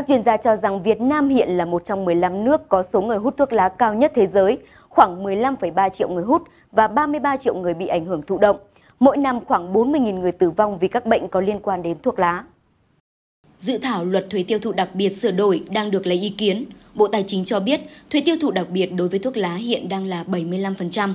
Các chuyên gia cho rằng Việt Nam hiện là một trong 15 nước có số người hút thuốc lá cao nhất thế giới, khoảng 15,3 triệu người hút và 33 triệu người bị ảnh hưởng thụ động. Mỗi năm khoảng 40.000 người tử vong vì các bệnh có liên quan đến thuốc lá. Dự thảo luật thuế tiêu thụ đặc biệt sửa đổi đang được lấy ý kiến. Bộ Tài chính cho biết thuế tiêu thụ đặc biệt đối với thuốc lá hiện đang là 75%.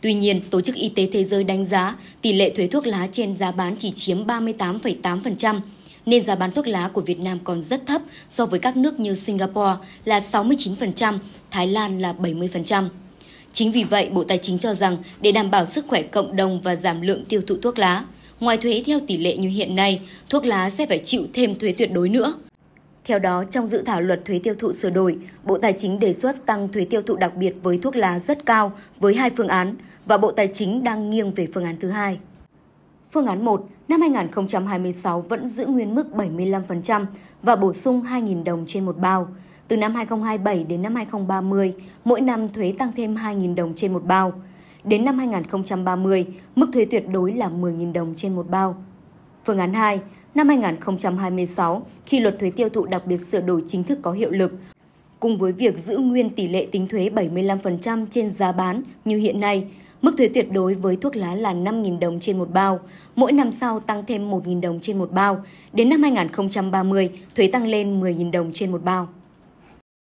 Tuy nhiên, Tổ chức Y tế Thế giới đánh giá tỷ lệ thuế thuốc lá trên giá bán chỉ chiếm 38,8%, nên giá bán thuốc lá của Việt Nam còn rất thấp so với các nước như Singapore là 69%, Thái Lan là 70%. Chính vì vậy, Bộ Tài chính cho rằng để đảm bảo sức khỏe cộng đồng và giảm lượng tiêu thụ thuốc lá, ngoài thuế theo tỷ lệ như hiện nay, thuốc lá sẽ phải chịu thêm thuế tuyệt đối nữa. Theo đó, trong dự thảo luật thuế tiêu thụ sửa đổi, Bộ Tài chính đề xuất tăng thuế tiêu thụ đặc biệt với thuốc lá rất cao với hai phương án và Bộ Tài chính đang nghiêng về phương án thứ hai. Phương án 1 năm 2026 vẫn giữ nguyên mức 75% và bổ sung 2.000 đồng trên một bao. Từ năm 2027 đến năm 2030, mỗi năm thuế tăng thêm 2.000 đồng trên một bao. Đến năm 2030, mức thuế tuyệt đối là 10.000 đồng trên một bao. Phương án 2, năm 2026, khi luật thuế tiêu thụ đặc biệt sửa đổi chính thức có hiệu lực, cùng với việc giữ nguyên tỷ lệ tính thuế 75% trên giá bán như hiện nay, Mức thuế tuyệt đối với thuốc lá là 5.000 đồng trên một bao, mỗi năm sau tăng thêm 1.000 đồng trên một bao. Đến năm 2030, thuế tăng lên 10.000 đồng trên một bao.